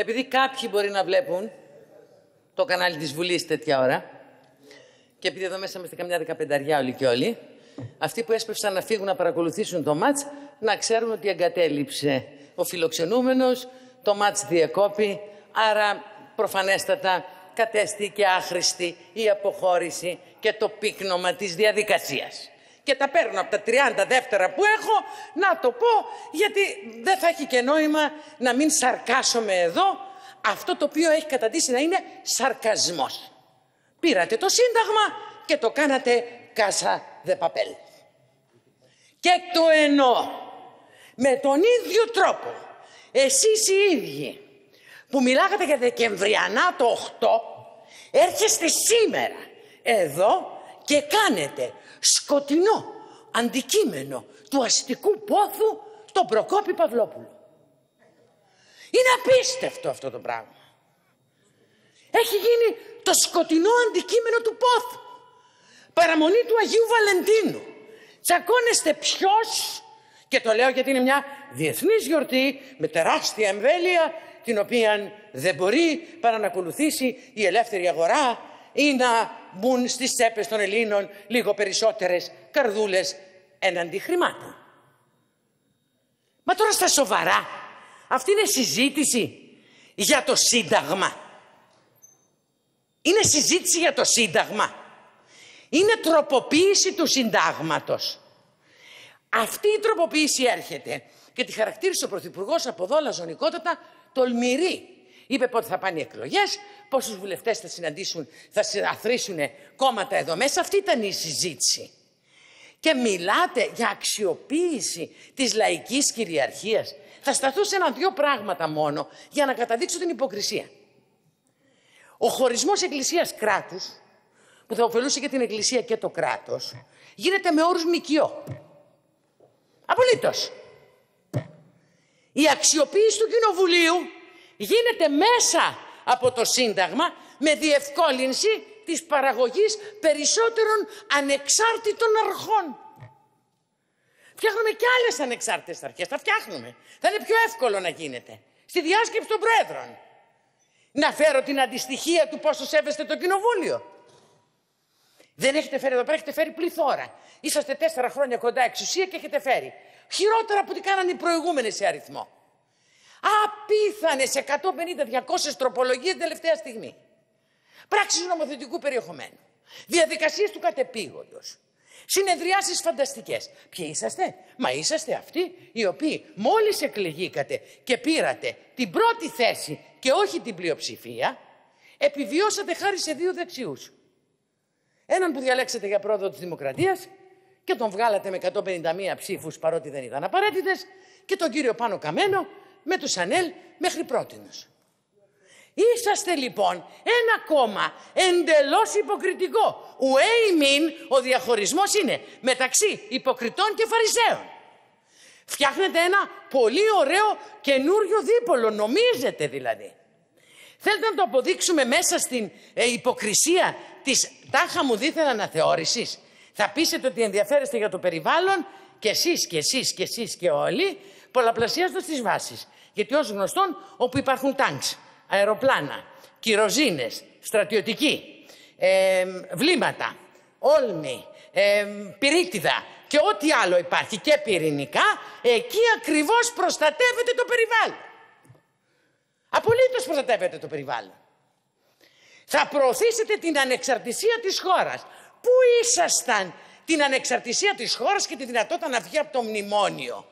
επειδή κάποιοι μπορεί να βλέπουν το κανάλι της Βουλής τέτοια ώρα και επειδή εδώ μέσα είμαστε καμιά δεκαπενταριά όλοι και όλοι, αυτοί που έσπευσαν να φύγουν να παρακολουθήσουν το μάτς να ξέρουν ότι εγκατέλειψε ο φιλοξενούμενος, το μάτς διεκόπη, άρα προφανέστατα κατέστηκε άχρηστη η αποχώρηση και το πύκνομα της διαδικασίας και τα παίρνω από τα 30 δεύτερα που έχω, να το πω, γιατί δεν θα έχει και νόημα να μην σαρκάσουμε εδώ αυτό το οποίο έχει καταντήσει να είναι σαρκασμός. Πήρατε το Σύνταγμα και το κάνατε κάσα δε παπέλ. Και το εννοώ με τον ίδιο τρόπο. Εσείς οι ίδιοι που μιλάγατε για Δεκεμβριανά το 8, έρχεστε σήμερα εδώ και κάνετε σκοτεινό αντικείμενο του αστικού πόθου τον Προκόπη Παυλόπουλο. Είναι απίστευτο αυτό το πράγμα. Έχει γίνει το σκοτεινό αντικείμενο του πόθου. Παραμονή του Αγίου Βαλεντίνου. Τσακώνεστε ποιος, και το λέω γιατί είναι μια διεθνής γιορτή με τεράστια εμβέλεια, την οποία δεν μπορεί παρά να ακολουθήσει η ελεύθερη αγορά ή να μπουν στις τσέπες των Ελλήνων λίγο περισσότερες καρδούλες έναντι χρημάτων. Μα τώρα στα σοβαρά, αυτή είναι συζήτηση για το Σύνταγμα. Είναι συζήτηση για το Σύνταγμα. Είναι τροποποίηση του Συντάγματος. Αυτή η τροποποίηση έρχεται και τη χαρακτήρισε ο Πρωθυπουργός από εδώ λαζονικότατα τολμηρή. Είπε πότε θα πάνε οι εκλογές, πόσους βουλευτές θα συναντήσουν, θα συναθρήσουν κόμματα εδώ μέσα. Αυτή ήταν η συζήτηση. Και μιλάτε για αξιοποίηση της λαϊκής κυριαρχίας. Θα σταθώ σε ένα-δύο πράγματα μόνο για να καταδείξω την υποκρισία. Ο χωρισμός εκκλησία-κράτου, που θα ωφελούσε και την εκκλησία και το κράτος, γίνεται με όρους μικιό. Απολύτως. Η αξιοποίηση του κοινοβουλίου γίνεται μέσα από το Σύνταγμα με διευκόλυνση της παραγωγής περισσότερων ανεξάρτητων αρχών. Φτιάχνουμε και άλλες ανεξάρτητες αρχές. Τα φτιάχνουμε. Θα είναι πιο εύκολο να γίνεται. Στη διάσκεψη των Προέδρων. Να φέρω την αντιστοιχία του πόσο σέβεστε το Κοινοβούλιο. Δεν έχετε φέρει εδώ πέρα, έχετε φέρει πληθώρα. Είσαστε τέσσερα χρόνια κοντά εξουσία και έχετε φέρει. Χειρότερα από ό,τι κάνανε οι προηγούμενοι σε αριθμό απίθανες 150-200 τροπολογίες τελευταία στιγμή. Πράξεις νομοθετικού περιεχομένου. Διαδικασίες του κατεπήγοντος. συνεδριάσεις φανταστικές. Ποιοι είσαστε, μα είσαστε αυτοί οι οποίοι μόλις εκλεγήκατε και πήρατε την πρώτη θέση και όχι την πλειοψηφία, επιβιώσατε χάρη σε δύο δεξιούς. Έναν που διαλέξατε για πρόοδο της Δημοκρατίας και τον βγάλατε με 151 ψήφους παρότι δεν ήταν απαραίτητες, και τον κύριο Πάνο Καμένο, με τους Ανέλ μέχρι πρότινος. Είσαστε λοιπόν ένα κόμμα εντελώς υποκριτικό. Ουέι μην ο διαχωρισμός είναι μεταξύ υποκριτών και φαρισαίων. Φτιάχνετε ένα πολύ ωραίο καινούριο δίπολο, νομίζετε δηλαδή. Θέλετε να το αποδείξουμε μέσα στην ε, υποκρισία της τάχα μου δίθεν αναθεώρησης. Θα πείσετε ότι ενδιαφέρεστε για το περιβάλλον και εσείς και εσείς και εσείς και όλοι πολλαπλασιάζοντα τι βάσεις. Γιατί ως γνωστόν, όπου υπάρχουν τάγκ, αεροπλάνα, κυροζίνες, στρατιωτικοί, ε, βλήματα, όλμη, ε, πυρίτιδα και ό,τι άλλο υπάρχει και πυρηνικά, εκεί ακριβώς προστατεύεται το περιβάλλον. Απολύτως προστατεύεται το περιβάλλον. Θα προωθήσετε την ανεξαρτησία της χώρας. Πού ήσασταν την ανεξαρτησία της χώρας και τη δυνατότητα να βγει από το μνημόνιο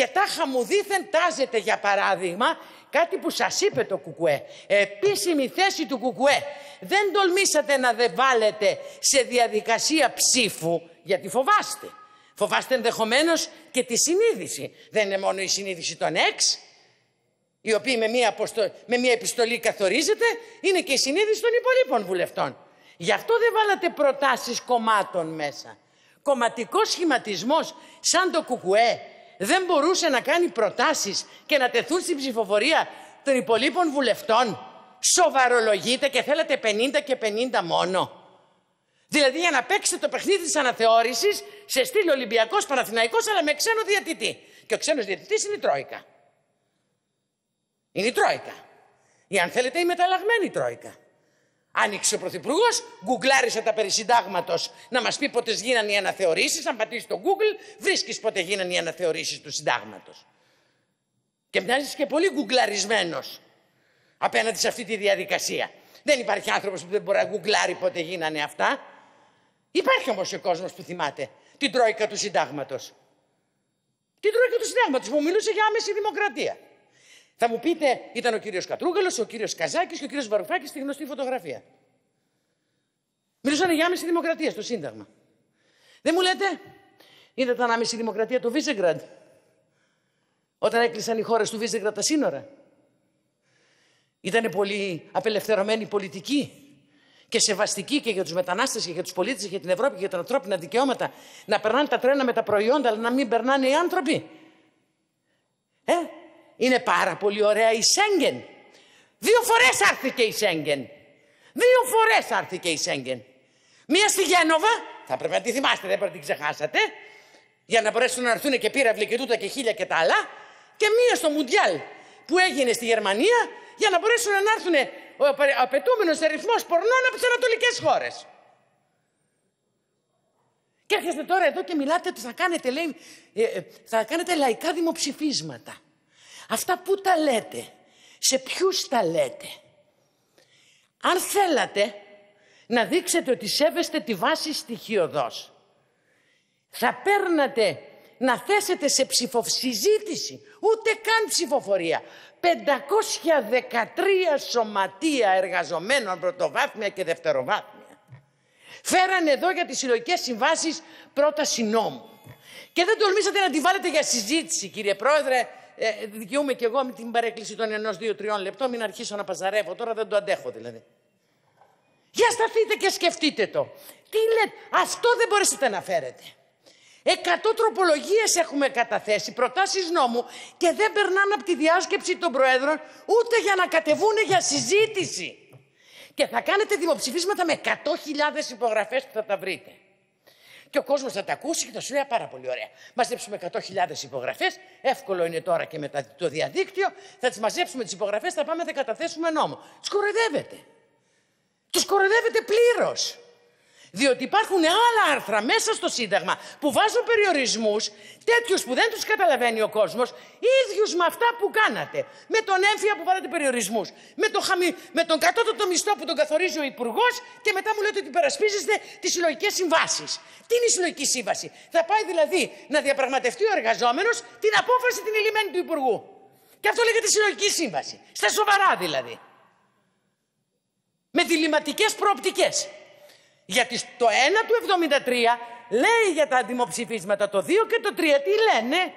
και τάχα μου δήθεν τάζεται για παράδειγμα κάτι που σας είπε το Κουκουέ. Επίσημη θέση του Κουκουέ. Δεν τολμήσατε να δε βάλετε σε διαδικασία ψήφου γιατί φοβάστε. Φοβάστε ενδεχομένως και τη συνείδηση. Δεν είναι μόνο η συνείδηση των εξ, η οποία με μια, με μια επιστολή καθορίζεται, είναι και η συνείδηση των υπολείπων βουλευτών. Γι' αυτό δεν βάλατε προτάσεις κομμάτων μέσα. Κομματικός σχηματισμός σαν το κουκουέ δεν μπορούσε να κάνει προτάσεις και να τεθούν στην ψηφοφορία των υπολείπων βουλευτών. Σοβαρολογείτε και θέλατε 50 και 50 μόνο. Δηλαδή για να παίξετε το παιχνίδι της αναθεώρησης σε στυλ Ολυμπιακός Παναθηναϊκός αλλά με ξένο διατητή. Και ο ξένος διατητής είναι η Τρόικα. Είναι η Τρόικα. Ή αν θέλετε η μεταλλαγμένη Τρόικα. Άνοιξε ο Πρωθυπουργός, γκουγκλάρισε τα περί συντάγματος να μας πει πότε γίνανε οι αναθεωρήσεις. Αν πατήσεις το Google, βρίσκεις πότε γίνανε οι αναθεωρήσεις του συντάγματος. Και μοιάζεις και πολύ γκουγκλαρισμένος απέναντι σε αυτή τη διαδικασία. Δεν υπάρχει άνθρωπος που δεν μπορεί να γκουγκλάρει πότε γίνανε αυτά. Υπάρχει όμως ο κόσμος που θυμάται την Τρόικα του Συντάγματος. Την Τρόικα του Συντάγματος που μιλούσε για άμεση δημοκρατία. Θα μου πείτε, ήταν ο κύριος Κατρούγκαλο, ο κύριος Καζάκης και ο κύριος Βαρουφάκης στη γνωστή φωτογραφία. Μιλούσαν για άμεση δημοκρατία στο Σύνταγμα. Δεν μου λέτε, είδατε άμεση δημοκρατία το Βίζεγκραντ. Όταν έκλεισαν οι χώρες του Βίζεγκραντ τα σύνορα. Ήταν πολύ απελευθερωμένη πολιτική και σεβαστική και για τους μετανάστες και για τους πολίτες και για την Ευρώπη και για τα ανθρώπινα δικαιώματα. Να περνάνε τα τρένα με τα προϊόντα, αλλά να μην περνάνε οι άνθρωποι. Ε, είναι πάρα πολύ ωραία η Σέγγεν. Δύο φορές άρθηκε η Σέγγεν. Δύο φορές άρθηκε η Σέγγεν. Μία στη Γένοβα, θα πρέπει να τη θυμάστε, δεν πρέπει να την ξεχάσατε, για να μπορέσουν να έρθουν και πύραυλοι και τούτα και χίλια και τα άλλα, και μία στο Μουντιάλ που έγινε στη Γερμανία, για να μπορέσουν να έρθουν ε, ο απαιτούμενο αριθμό πορνών από τις ανατολικές χώρες. Και έρχεστε τώρα εδώ και μιλάτε ότι θα κάνετε, λέει, ε, ε, θα κάνετε λαϊκά δημοψηφίσματα. Αυτά πού τα λέτε, σε ποιους τα λέτε. Αν θέλατε να δείξετε ότι σέβεστε τη βάση στοιχειοδός, θα παίρνατε να θέσετε σε ψηφοσυζήτηση, ούτε καν ψηφοφορία, 513 σωματεία εργαζομένων πρωτοβάθμια και δευτεροβάθμια. Φέρανε εδώ για τις συλλογικές συμβάσεις πρόταση νόμου. Και δεν τολμήσατε να τη βάλετε για συζήτηση, κύριε Πρόεδρε, ε, δικαιούμαι κι εγώ με την παρέκκληση των ενός, δύο, τριών λεπτών. Μην αρχίσω να παζαρεύω τώρα, δεν το αντέχω δηλαδή. Για σταθείτε και σκεφτείτε το. Τι λέτε, αυτό δεν μπορέσετε να φέρετε. Εκατό τροπολογίες έχουμε καταθέσει, προτάσεις νόμου και δεν περνάνε από τη διάσκεψη των Προέδρων ούτε για να κατεβούν για συζήτηση. Και θα κάνετε δημοψηφίσματα με 100.000 υπογραφές που θα τα βρείτε και ο κόσμος θα τα ακούσει και θα σου λέει πάρα πολύ ωραία. Μαζέψουμε 100.000 υπογραφές, εύκολο είναι τώρα και μετά το διαδίκτυο, θα τις μαζέψουμε τις υπογραφές, θα πάμε, να καταθέσουμε νόμο. Τους κοροϊδεύετε. Τους κοροϊδεύετε πλήρως. Διότι υπάρχουν άλλα άρθρα μέσα στο Σύνταγμα που βάζουν περιορισμούς, τέτοιους που δεν τους καταλαβαίνει ο κόσμος, ίδιους με αυτά που κάνατε. Με τον έμφυα που βάλατε περιορισμούς. Με, το με τον κατώτατο μισθό που τον καθορίζει ο Υπουργός και μετά μου λέτε ότι υπερασπίζεστε τις συλλογικές συμβάσεις. Τι είναι η συλλογική σύμβαση. Θα πάει δηλαδή να διαπραγματευτεί ο εργαζόμενος την απόφαση την ηλυμένη του Υπουργού. Και αυτό λέγεται συλλογική σύμβαση. Στα σοβαρά δηλαδή. Με διληματικές προοπτικές. Γιατί στο 1 του 73 λέει για τα δημοψηφίσματα, το 2 και το 3 τι λένε.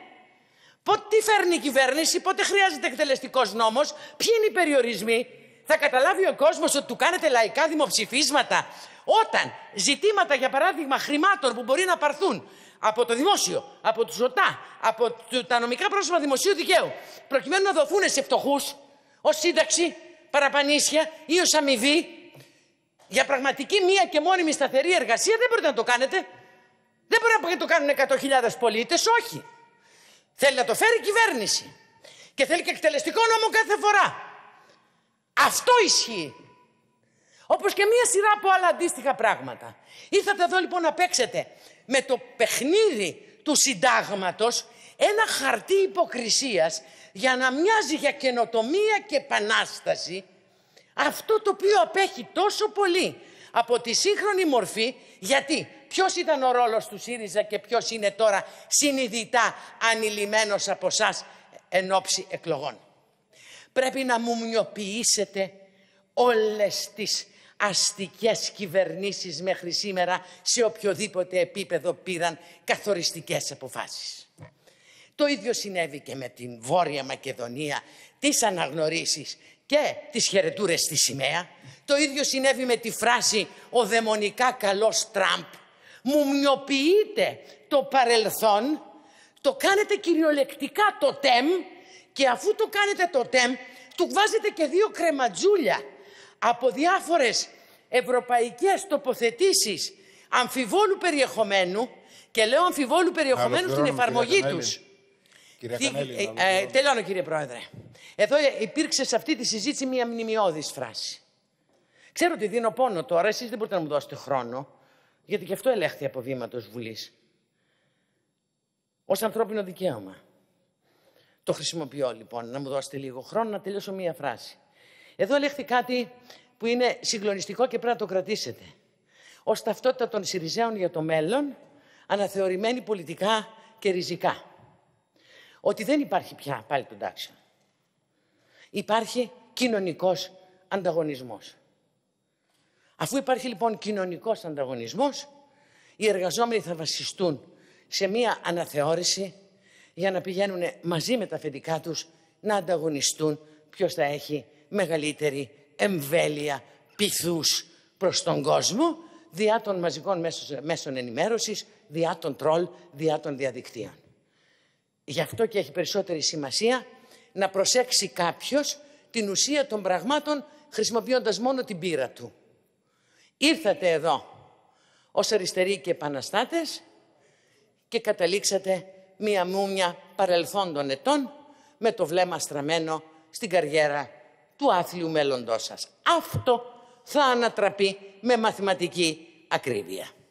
Πότε τι φέρνει η κυβέρνηση, πότε χρειάζεται εκτελεστικός νόμος, ποιοι είναι οι περιορισμοί. Θα καταλάβει ο κόσμος ότι του κάνετε λαϊκά δημοψηφίσματα όταν ζητήματα, για παράδειγμα, χρημάτων που μπορεί να παρθούν από το δημόσιο, από τους ΟΤΑ, από τα νομικά πρόσωπα δημοσίου δικαίου, προκειμένου να δοθούν σε φτωχούς ως σύνταξη, παραπανίσια ή ως αμοιβή, για πραγματική μία και μόνιμη σταθερή εργασία δεν μπορείτε να το κάνετε. Δεν μπορεί να το κάνουν 100.000 πολίτες, όχι. Θέλει να το φέρει η κυβέρνηση. Και θέλει και εκτελεστικό νόμο κάθε φορά. Αυτό ισχύει. Όπως και μία σειρά από άλλα αντίστοιχα πράγματα. Ήρθατε εδώ λοιπόν να παίξετε με το παιχνίδι του συντάγματος ένα χαρτί υποκρισίας για να μοιάζει για καινοτομία και επανάσταση αυτό το οποίο απέχει τόσο πολύ από τη σύγχρονη μορφή, γιατί ποιος ήταν ο ρόλος του ΣΥΡΙΖΑ και ποιος είναι τώρα συνειδητά ανηλυμένος από εσάς εν ώψη εκλογών. Πρέπει να μου μοιοποιήσετε όλες τις αστικές κυβερνήσεις μέχρι σήμερα σε οποιοδήποτε επίπεδο πήραν καθοριστικές αποφάσεις. Το ίδιο συνέβη και με την Βόρεια Μακεδονία, τις αναγνωρίσεις και τις χαιρετούρες στη σημαία. Το ίδιο συνέβη με τη φράση «Ο δαιμονικά καλός Τραμπ». Μου μοιοποιείτε το παρελθόν, το κάνετε κυριολεκτικά το τέμ και αφού το κάνετε το τέμ, του βάζετε και δύο κρεματζούλια από διάφορες ευρωπαϊκές τοποθετήσεις αμφιβόλου περιεχομένου και λέω αμφιβόλου περιεχομένου στην εφαρμογή τους. Κυρία Τι, Κανέλη, ε, ε, τελειώνω κύριε Πρόεδρε. Εδώ υπήρξε σε αυτή τη συζήτηση μια μνημειώδης φράση. Ξέρω ότι δίνω πόνο τώρα, εσείς δεν μπορείτε να μου δώσετε χρόνο, γιατί και αυτό ελέγχθη από βήματος Βουλής. Ως ανθρώπινο δικαίωμα. Το χρησιμοποιώ λοιπόν, να μου δώσετε λίγο χρόνο να τελειώσω μία φράση. Εδώ ελέγχθη κάτι που είναι συγκλονιστικό και πρέπει να το κρατήσετε. Ως ταυτότητα των Σιριζέων για το μέλλον, αναθεωρημένη πολιτικά και ριζικά ότι δεν υπάρχει πια πάλι τον τάξη. Υπάρχει κοινωνικός ανταγωνισμός. Αφού υπάρχει λοιπόν κοινωνικός ανταγωνισμός, οι εργαζόμενοι θα βασιστούν σε μία αναθεώρηση για να πηγαίνουν μαζί με τα αφεντικά τους να ανταγωνιστούν ποιος θα έχει μεγαλύτερη εμβέλεια πυθούς προς τον κόσμο διά των μαζικών μέσων ενημέρωσης, διά των τρόλ, διά των διαδικτύων. Γι' αυτό και έχει περισσότερη σημασία να προσέξει κάποιος την ουσία των πραγμάτων χρησιμοποιώντας μόνο την πείρα του. Ήρθατε εδώ ως αριστεροί και επαναστάτες και καταλήξατε μία μουμια παρελθόντων ετών με το βλέμμα στραμμένο στην καριέρα του άθλιου μέλλοντός σας. Αυτό θα ανατραπεί με μαθηματική ακρίβεια.